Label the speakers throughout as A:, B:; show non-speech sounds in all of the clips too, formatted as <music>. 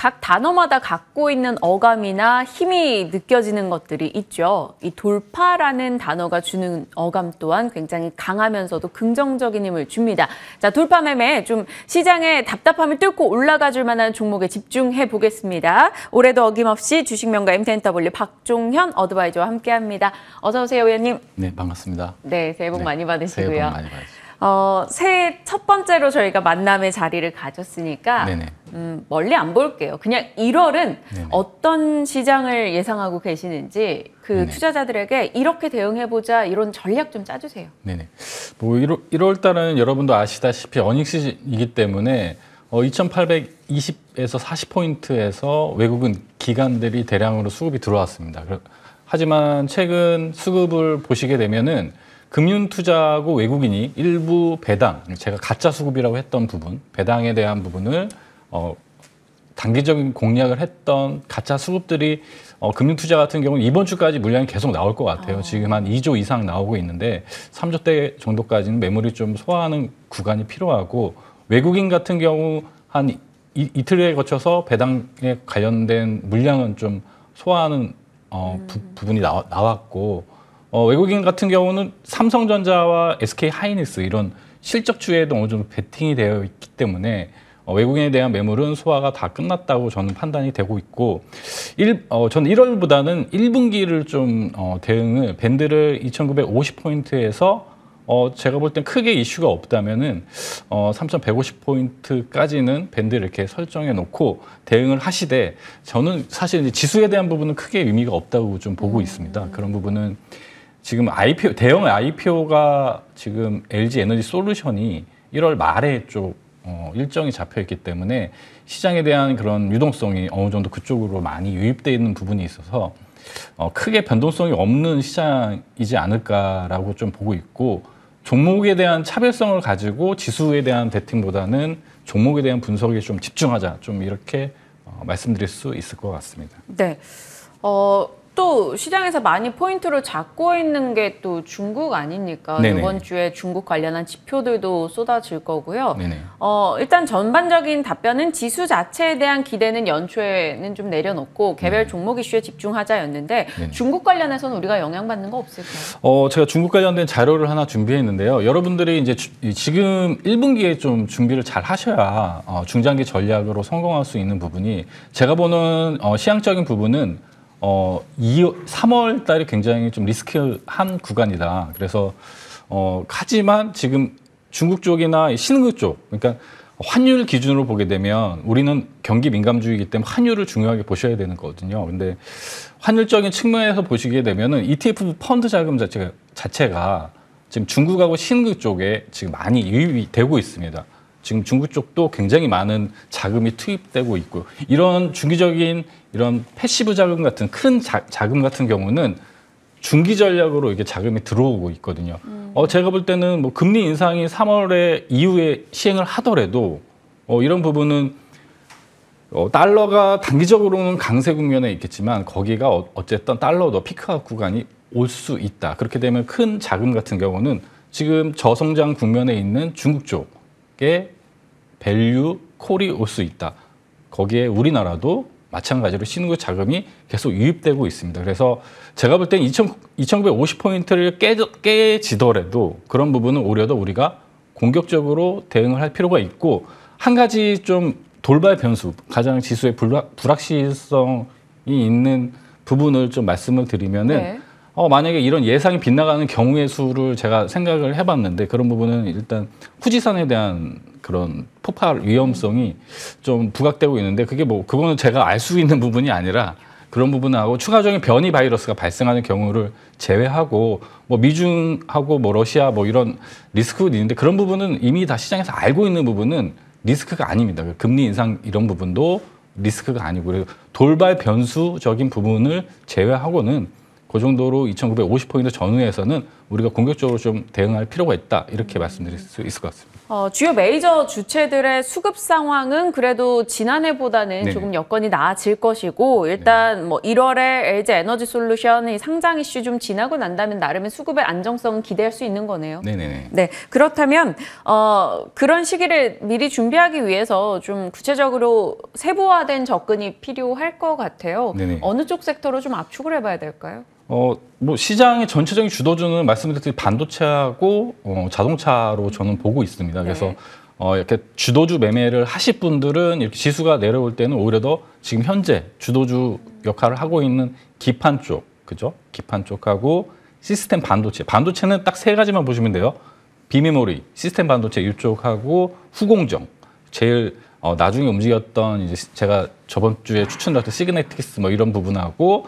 A: 각 단어마다 갖고 있는 어감이나 힘이 느껴지는 것들이 있죠. 이 돌파라는 단어가 주는 어감 또한 굉장히 강하면서도 긍정적인 힘을 줍니다. 자, 돌파 매매 좀 시장의 답답함을 뚫고 올라가 줄 만한 종목에 집중해 보겠습니다. 올해도 어김없이 주식명가 MTNW 박종현 어드바이저와 함께 합니다. 어서 오세요, 위원님.
B: 네, 반갑습니다.
A: 네, 새해 복 네, 많이 받으시고요. 새해 복 많이 받으시고. 어, 새해 첫 번째로 저희가 만남의 자리를 가졌으니까 네네. 음, 멀리 안 볼게요. 그냥 1월은 네네. 어떤 시장을 예상하고 계시는지 그 네네. 투자자들에게 이렇게 대응해보자 이런 전략 좀 짜주세요.
B: 네네. 뭐 1월, 1월 달은 여러분도 아시다시피 어닉스이기 때문에 어, 2820에서 40포인트에서 외국은 기관들이 대량으로 수급이 들어왔습니다. 하지만 최근 수급을 보시게 되면은 금융투자하고 외국인이 일부 배당, 제가 가짜 수급이라고 했던 부분, 배당에 대한 부분을 어, 단기적인 공략을 했던 가짜 수급들이 어, 금융 투자 같은 경우는 이번 주까지 물량이 계속 나올 것 같아요. 어. 지금 한 2조 이상 나오고 있는데 3조 대 정도까지는 매물이 좀 소화하는 구간이 필요하고 외국인 같은 경우 한 이, 이틀에 거쳐서 배당에 관련된 물량은 좀 소화하는 어, 음. 부, 부분이 나, 나왔고 어, 외국인 같은 경우는 삼성전자와 SK 하이닉스 이런 실적 주에도 어느 정도 베팅이 되어 있기 때문에 어, 외국인에 대한 매물은 소화가 다 끝났다고 저는 판단이 되고 있고 일, 어, 저는 1월보다는 1분기를 좀 어, 대응을 밴드를 2,950포인트에서 어, 제가 볼 땐 크게 이슈가 없다면은 어, 3,150포인트까지는 밴드를 이렇게 설정해 놓고 대응을 하시되 저는 사실 이제 지수에 대한 부분은 크게 의미가 없다고 좀 보고 음. 있습니다. 그런 부분은 지금 IPO 대형 IPO가 지금 LG 에너지 솔루션이 1월 말에 쪽 어, 일정이 잡혀 있기 때문에 시장에 대한 그런 유동성이 어느 정도 그쪽으로 많이 유입돼 있는 부분이 있어서 어, 크게 변동성이 없는 시장이지 않을까라고 좀 보고 있고 종목에 대한 차별성을 가지고 지수에 대한 베팅보다는 종목에 대한 분석에 좀 집중하자 좀 이렇게 어, 말씀드릴 수 있을 것 같습니다.
A: 네. 어, 또 시장에서 많이 포인트로 잡고 있는 게 또 중국 아닙니까? 네네. 이번 주에 중국 관련한 지표들도 쏟아질 거고요. 네네. 어, 일단 전반적인 답변은 지수 자체에 대한 기대는 연초에는 좀 내려놓고 개별 음. 종목 이슈에 집중하자였는데 네네. 중국 관련해서는 우리가 영향받는 거 없을까요?
B: 어, 제가 중국 관련된 자료를 하나 준비했는데요. 여러분들이 이제 주, 지금 1분기에 좀 준비를 잘 하셔야 어, 중장기 전략으로 성공할 수 있는 부분이 제가 보는 어, 시향적인 부분은 어, 2, 3월 달이 굉장히 좀 리스크한 구간이다. 그래서 어, 하지만 지금 중국 쪽이나 신흥국 쪽, 그러니까 환율 기준으로 보게 되면 우리는 경기 민감주의이기 때문에 환율을 중요하게 보셔야 되는 거거든요. 근데 환율적인 측면에서 보시게 되면은 ETF 펀드 자금 자체가, 자체가 지금 중국하고 신흥국 쪽에 지금 많이 유입이 되고 있습니다. 지금 중국 쪽도 굉장히 많은 자금이 투입되고 있고 이런 중기적인 이런 패시브 자금 같은 큰 자, 금 같은 경우는 중기 전략으로 이게 자금이 들어오고 있거든요. 음. 어 제가 볼 때는 뭐 금리 인상이 3월에 이후에 시행을 하더라도 어 이런 부분은 어, 달러가 단기적으로는 강세 국면에 있겠지만 거기가 어, 어쨌든 달러도 피크아웃 구간이 올 수 있다. 그렇게 되면 큰 자금 같은 경우는 지금 저성장 국면에 있는 중국 쪽 맞게 밸류 콜이 올 수 있다. 거기에 우리나라도 마찬가지로 신흥국 자금이 계속 유입되고 있습니다. 그래서 제가 볼 때는 2,950포인트를 깨, 지더라도 그런 부분은 오히려 더 우리가 공격적으로 대응을 할 필요가 있고 한 가지 좀 돌발 변수, 가장 지수의 불확, 불확실성이 있는 부분을 좀 말씀을 드리면은 네. 어, 만약에 이런 예상이 빗나가는 경우의 수를 제가 생각을 해봤는데 그런 부분은 일단 후지산에 대한 그런 폭발 위험성이 좀 부각되고 있는데 그게 뭐 그거는 제가 알 수 있는 부분이 아니라 그런 부분하고 추가적인 변이 바이러스가 발생하는 경우를 제외하고 뭐 미중하고 뭐 러시아 뭐 이런 리스크도 있는데 그런 부분은 이미 다 시장에서 알고 있는 부분은 리스크가 아닙니다. 그 금리 인상 이런 부분도 리스크가 아니고 돌발 변수적인 부분을 제외하고는 그 정도로 2,950포인트 전후에서는 우리가 공격적으로 좀 대응할 필요가 있다 이렇게 음. 말씀드릴 수 있을 것 같습니다.
A: 어, 주요 메이저 주체들의 수급 상황은 그래도 지난해보다는 네. 조금 여건이 나아질 것이고 일단 네. 뭐 1월에 LG 에너지 솔루션이 상장 이슈 좀 지나고 난다면 나름의 수급의 안정성은 기대할 수 있는 거네요. 네네네 네, 그렇다면 어, 그런 시기를 미리 준비하기 위해서 좀 구체적으로 세부화된 접근이 필요할 것 같아요. 네네. 어느 쪽 섹터로 좀 압축을 해봐야 될까요?
B: 어, 뭐 시장의 전체적인 주도주는 말씀. 말씀드렸듯이 반도체하고 어, 자동차로 저는 보고 있습니다. 그래서 네. 어, 이렇게 주도주 매매를 하실 분들은 이렇게 지수가 내려올 때는 오히려 더 지금 현재 주도주 역할을 하고 있는 기판 쪽, 그죠? 기판 쪽하고 시스템 반도체. 반도체는 딱 세 가지만 보시면 돼요. 비메모리, 시스템 반도체 이쪽하고 후공정. 제일 어, 나중에 움직였던 이제 제가 저번 주에 추천드렸던 시그네틱스 뭐 이런 부분하고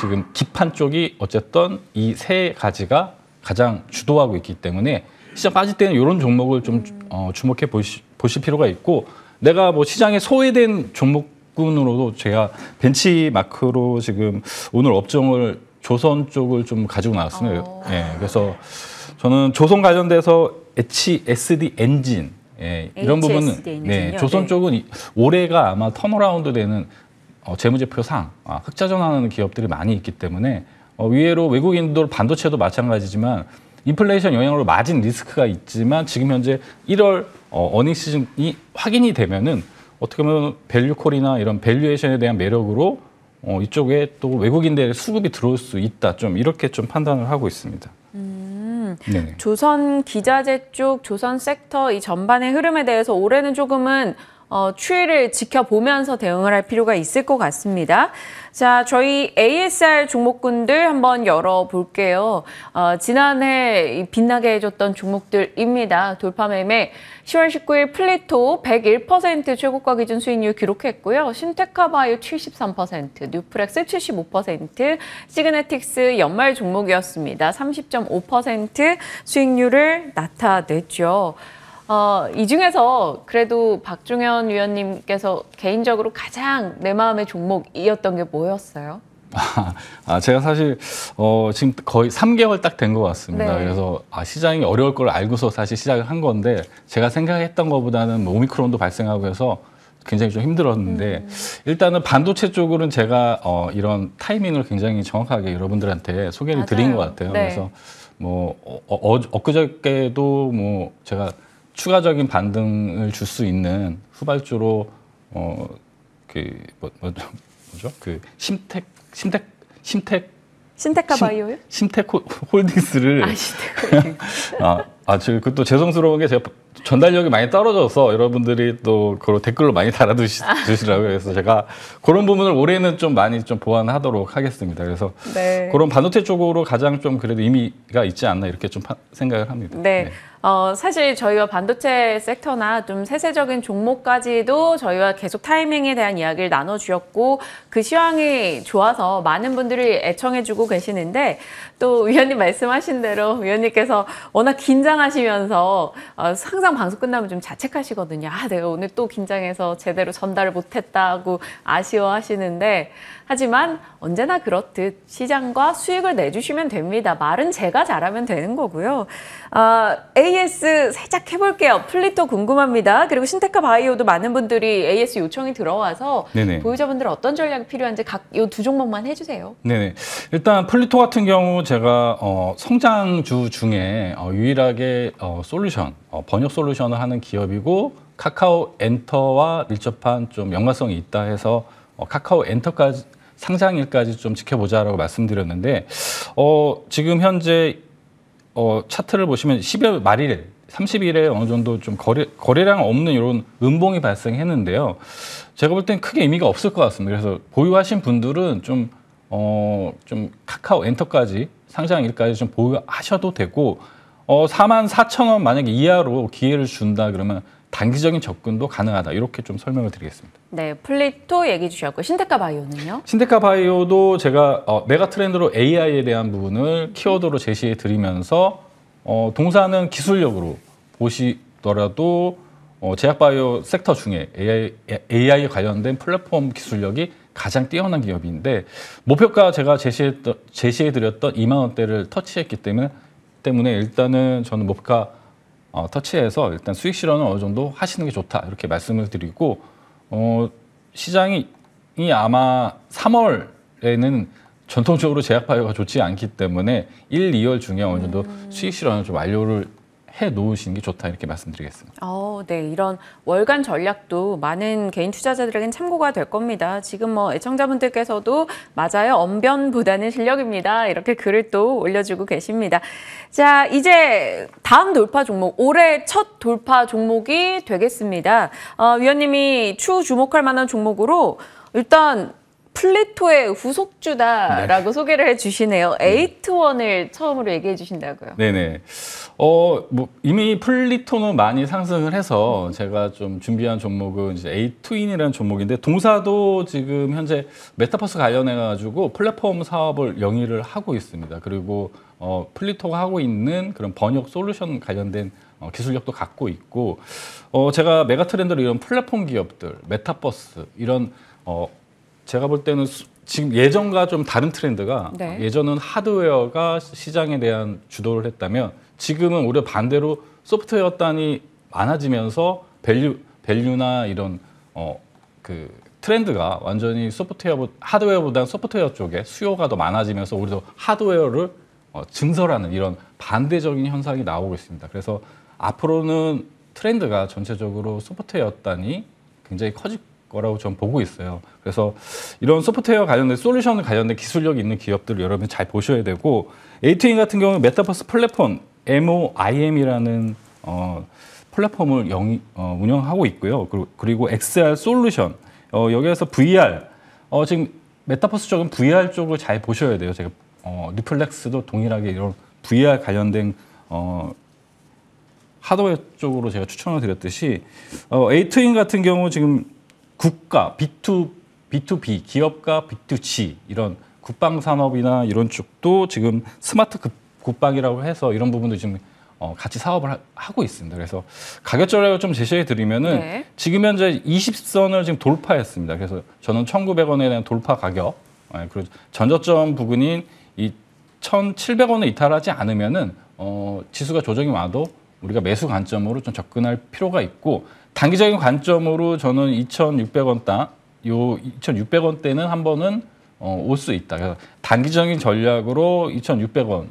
B: 지금 기판 쪽이 어쨌든 이 세 가지가 가장 주도하고 있기 때문에 시장 빠질 때는 이런 종목을 좀 어, 주목해 보시, 보실 필요가 있고 내가 뭐 시장에 소외된 종목군으로도 제가 벤치마크로 지금 오늘 업종을 조선 쪽을 좀 가지고 나왔습니다. 어... 예, 그래서 저는 조선 관련돼서 HSD 엔진 예, 이런 부분은 네, 네, 조선 네. 쪽은 올해가 아마 턴어라운드 되는 어, 재무제표상 아, 흑자 전환하는 기업들이 많이 있기 때문에 어, 의외로 외국인들 반도체도 마찬가지지만 인플레이션 영향으로 마진 리스크가 있지만 지금 현재 1월 어, 어닝 시즌이 확인이 되면은 어떻게 보면 밸류콜이나 이런 밸류에이션에 대한 매력으로 어, 이쪽에 또 외국인들의 수급이 들어올 수 있다. 좀 이렇게 좀 판단을 하고 있습니다.
A: 음, 네. 조선 기자재 쪽, 조선 섹터 이 전반의 흐름에 대해서 올해는 조금은 어, 추이를 지켜보면서 대응을 할 필요가 있을 것 같습니다. 자, 저희 ASR 종목군들 한번 열어볼게요. 어, 지난해 빛나게 해줬던 종목들입니다. 돌파매매 10월 19일 플리토 101% 최고가 기준 수익률 기록했고요. 신테카바이오 73%, 뉴프렉스 75%, 시그네틱스 연말 종목이었습니다. 30.5% 수익률을 나타냈죠. 어, 이 중에서 그래도 박중현 위원님께서 개인적으로 가장 내 마음의 종목이었던 게 뭐였어요?
B: <laughs> 아, 제가 사실 어, 지금 거의 3개월 딱 된 것 같습니다. 네. 그래서 아, 시장이 어려울 걸 알고서 사실 시작을 한 건데 제가 생각했던 것보다는 뭐 오미크론도 발생하고 해서 굉장히 좀 힘들었는데 음. 일단은 반도체 쪽으로는 제가 어, 이런 타이밍을 굉장히 정확하게 여러분들한테 소개를 맞아요. 드린 것 같아요. 네. 그래서 뭐 어, 어, 어 엊그저께도 뭐 제가 추가적인 반등을 줄 수 있는 후발주로 어 그 뭐, 뭐, 뭐죠 그심텍심텍심텍 신테카 바이오요? 심텍 홀딩스를 아 신텍 <laughs> 아, 아지 그또 죄송스러운 게 제가 전달력이 많이 떨어져서 여러분들이 또 그걸 댓글로 많이 달아주시라고요. 아. 그래서 제가 그런 부분을 올해는 좀 많이 좀 보완하도록 하겠습니다. 그래서 네. 그런 반도체 쪽으로 가장 좀 그래도 의미가 있지 않나 이렇게 좀 생각을 합니다.
A: 네. 네. 어, 사실 저희가 반도체 섹터나 좀 세세적인 종목까지도 저희가 계속 타이밍에 대한 이야기를 나눠주셨고 그 시황이 좋아서 많은 분들이 애청해주고 계시는데 또 위원님 말씀하신 대로 위원님께서 워낙 긴장하시면서 어, 항상 방송 끝나면 좀 자책하시거든요. 아, 내가 오늘 또 긴장해서 제대로 전달을 못했다고 아쉬워하시는데 하지만 언제나 그렇듯 시장과 수익을 내주시면 됩니다. 말은 제가 잘하면 되는 거고요. 아, 어, AS 살짝 해볼게요. 플리토 궁금합니다. 그리고 신테카 바이오도 많은 분들이 AS 요청이 들어와서 네네. 보유자분들 어떤 전략이 필요한지 각이두 종목만 해주세요.
B: 네네. 일단 플리토 같은 경우 제가 어, 성장주 중에 어, 유일하게 어, 솔루션, 어, 번역 솔루션을 하는 기업이고 카카오 엔터와 밀접한 좀 연관성이 있다 해서 어, 카카오 엔터까지 상상일까지좀 지켜보자라고 말씀드렸는데 어, 지금 현재 어, 차트를 보시면 10월 말일 30일에 어느 정도 좀 거래, 거래량 없는 이런 음봉이 발생했는데요. 제가 볼 땐 크게 의미가 없을 것 같습니다. 그래서 보유하신 분들은 좀, 어, 좀 카카오 엔터까지 상장일까지 좀 보유하셔도 되고, 어, 4만 4천 원 만약에 이하로 기회를 준다 그러면 단기적인 접근도 가능하다. 이렇게 좀 설명을 드리겠습니다.
A: 네, 플레토얘기 주셨고 신데카 바이오는요?
B: 신데카 바이오도 제가 어, 메가 트렌드로 AI에 대한 부분을 키워드로 제시해 드리면서 어, 동사는 기술력으로 보시더라도 어, 제약바이오 섹터 중에 AI, AI에 관련된 플랫폼 기술력이 가장 뛰어난 기업인데 목표가 제가 제시했 제시해드렸던 2만 원대를 터치했기 때문에 때문에 일단은 저는 목표가 어, 터치해서 일단 수익 실현은 어느 정도 하시는 게 좋다 이렇게 말씀을 드리고 어, 시장이 아마 3월에는 전통적으로 제약 파이오가 좋지 않기 때문에 1, 2월 중에 어느 정도 수익 실현을 좀 완료를 해 놓으시는 게 좋다 이렇게 말씀드리겠습니다.
A: 어, 네. 이런 월간 전략도 많은 개인 투자자들에겐 참고가 될 겁니다. 지금 뭐 애청자분들께서도 맞아요. 언변보다는 실력입니다. 이렇게 글을 또 올려주고 계십니다. 자, 이제 다음 돌파 종목, 올해 첫 돌파 종목이 되겠습니다. 어, 위원님이 추 주목할 만한 종목으로 일단 플루토의 후속주다라고 네. 소개를 해주시네요. 네. 에이트원을 음. 처음으로 얘기해 주신다고요.
B: 네네. 어, 뭐 이미 플리토는 많이 상승을 해서 제가 좀 준비한 종목은 이제 에이트인이라는 종목인데 동사도 지금 현재 메타버스 관련해 가지고 플랫폼 사업을 영위를 하고 있습니다. 그리고 어, 플리토가 하고 있는 그런 번역 솔루션 관련된 어, 기술력도 갖고 있고 어, 제가 메가 트렌드로 이런 플랫폼 기업들, 메타버스 이런 어, 제가 볼 때는 지금 예전과 좀 다른 트렌드가 네. 예전은 하드웨어가 시장에 대한 주도를 했다면 지금은 오히려 반대로 소프트웨어 단이 많아지면서 밸류 밸류나 이런 어 그 트렌드가 완전히 소프트웨어 하드웨어보다는 소프트웨어 쪽에 수요가 더 많아지면서 오히려 하드웨어를 어, 증설하는 이런 반대적인 현상이 나오고 있습니다. 그래서 앞으로는 트렌드가 전체적으로 소프트웨어 단이 굉장히 커질 거라고 저는 보고 있어요. 그래서 이런 소프트웨어 관련된 솔루션 관련된 기술력 있는 기업들 여러분 잘 보셔야 되고 에이트인 같은 경우 는 메타버스 플랫폼 MOIM이라는 어, 플랫폼을 영 어, 운영하고 있고요. 그리고, 그리고 XR 솔루션 어, 여기에서 VR 어, 지금 메타버스 쪽은 VR 쪽을 잘 보셔야 돼요. 제가 어, 뉴플렉스도 동일하게 이런 VR 관련된 어, 하드웨어 쪽으로 제가 추천을 드렸듯이 어, A2인 같은 경우 지금 국가 B2 B2B 기업과 B2G 이런 국방 산업이나 이런 쪽도 지금 스마트 급, 국방이라고 해서 이런 부분도 지금 어, 같이 사업을 하, 하고 있습니다. 그래서 가격 전략을 좀 제시해 드리면은 네. 지금 현재 20선을 지금 돌파했습니다. 그래서 저는 1,900원에 대한 돌파 가격 예, 그리고 전저점 부근인 이 1,700원을 이탈하지 않으면은 어, 지수가 조정이 와도 우리가 매수 관점으로 좀 접근할 필요가 있고 단기적인 관점으로 저는 2,600원 당요 2,600원 대는 한 번은 어, 올 수 있다. 그래서 단기적인 전략으로 2,600원,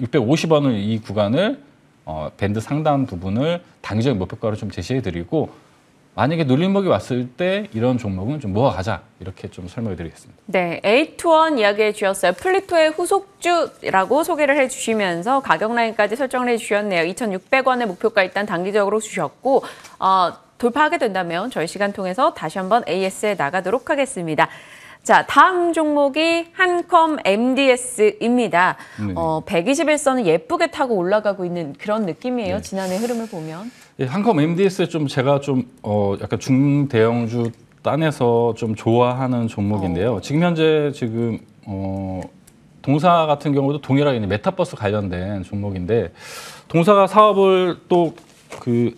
B: 650원을 예, 이 구간을 어, 밴드 상단 부분을 단기적인 목표가로 좀 제시해 드리고 만약에 눌림목이 왔을 때 이런 종목은 좀 모아가자 이렇게 좀 설명을 드리겠습니다.
A: 네, 에이투 이야기해 주셨어요. 플리토의 후속주라고 소개를 해주시면서 가격 라인까지 설정을 해주셨네요. 2,600원의 목표가 일단 단기적으로 주셨고 어, 돌파하게 된다면 저희 시간 통해서 다시 한번 AS에 나가도록 하겠습니다. 자, 다음 종목이 한컴 MDS입니다. 네. 어, 1 2 1선 예쁘게 타고 올라가고 있는 그런 느낌이에요. 네. 지난해 흐름을
B: 보면. 예, 한컴 MDS 좀 제가 좀 어, 약간 중대형주 딴에서 좀 좋아하는 종목인데요. 어. 지금 현재 지금 어, 동사 같은 경우도 동일하게 메타버스 관련된 종목인데 동사가 사업을 또 그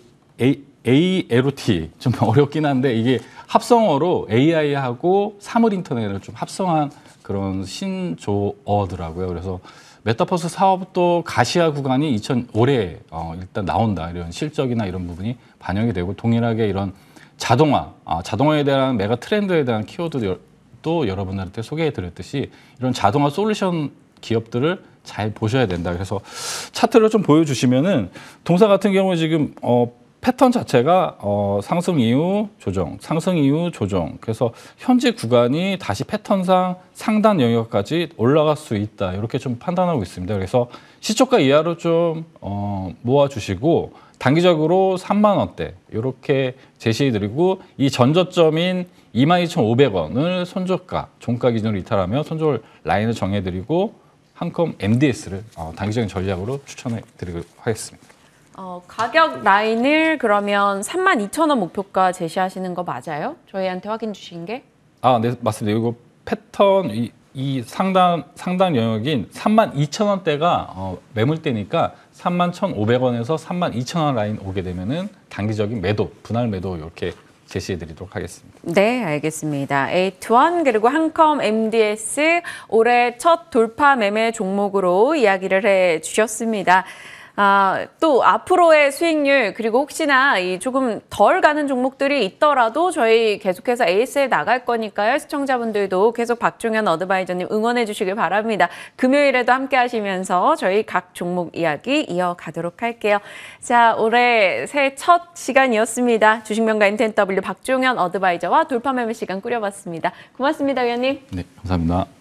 B: ALT 좀 <laughs> 어렵긴 한데 이게 합성어로 AI하고 사물 인터넷을 좀 합성한 그런 신조어더라고요. 그래서 메타버스 사업도 가시화 구간이 2000 올해 어, 일단 나온다 이런 실적이나 이런 부분이 반영이 되고 동일하게 이런 자동화, 아, 자동화에 대한 메가 트렌드에 대한 키워드도 여러분들한테 소개해 드렸듯이 이런 자동화 솔루션 기업들을 잘 보셔야 된다. 그래서 차트를 좀 보여주시면은 동사 같은 경우에 지금 어, 패턴 자체가 어, 상승 이후 조정, 상승 이후 조정. 그래서 현재 구간이 다시 패턴상 상단 영역까지 올라갈 수 있다. 이렇게 좀 판단하고 있습니다. 그래서 시초가 이하로 좀 어, 모아주시고 단기적으로 3만 원대 이렇게 제시해드리고 이 전저점인 22,500원을 손절가, 종가 기준으로 이탈하며 손절 라인을 정해드리고 한컴 MDS를 어, 단기적인 전략으로 추천해드리도록 하겠습니다.
A: 어, 가격 라인을 그러면 32,000원 목표가 제시하시는 거 맞아요? 저희한테 확인 주신 게?
B: 아, 네, 맞습니다. 이거 패턴 이, 이 상단 상단 영역인 32,000원대가 어, 매물대니까 31,500원에서 32,000원 라인 오게 되면은 단기적인 매도, 분할 매도 이렇게 제시해 드리도록 하겠습니다.
A: 네, 알겠습니다. A21 그리고 한컴 MDS 올해 첫 돌파 매매 종목으로 이야기를 해 주셨습니다. 아, 또 앞으로의 수익률 그리고 혹시나 이 조금 덜 가는 종목들이 있더라도 저희 계속해서 에이스에 나갈 거니까요. 시청자분들도 계속 박종현 어드바이저님 응원해 주시길 바랍니다. 금요일에도 함께 하시면서 저희 각 종목 이야기 이어가도록 할게요. 자, 올해 새해 첫 시간이었습니다. 주식명가 인텐W 박종현 어드바이저와 돌파매매 시간 꾸려봤습니다. 고맙습니다, 위원님.
B: 네, 감사합니다.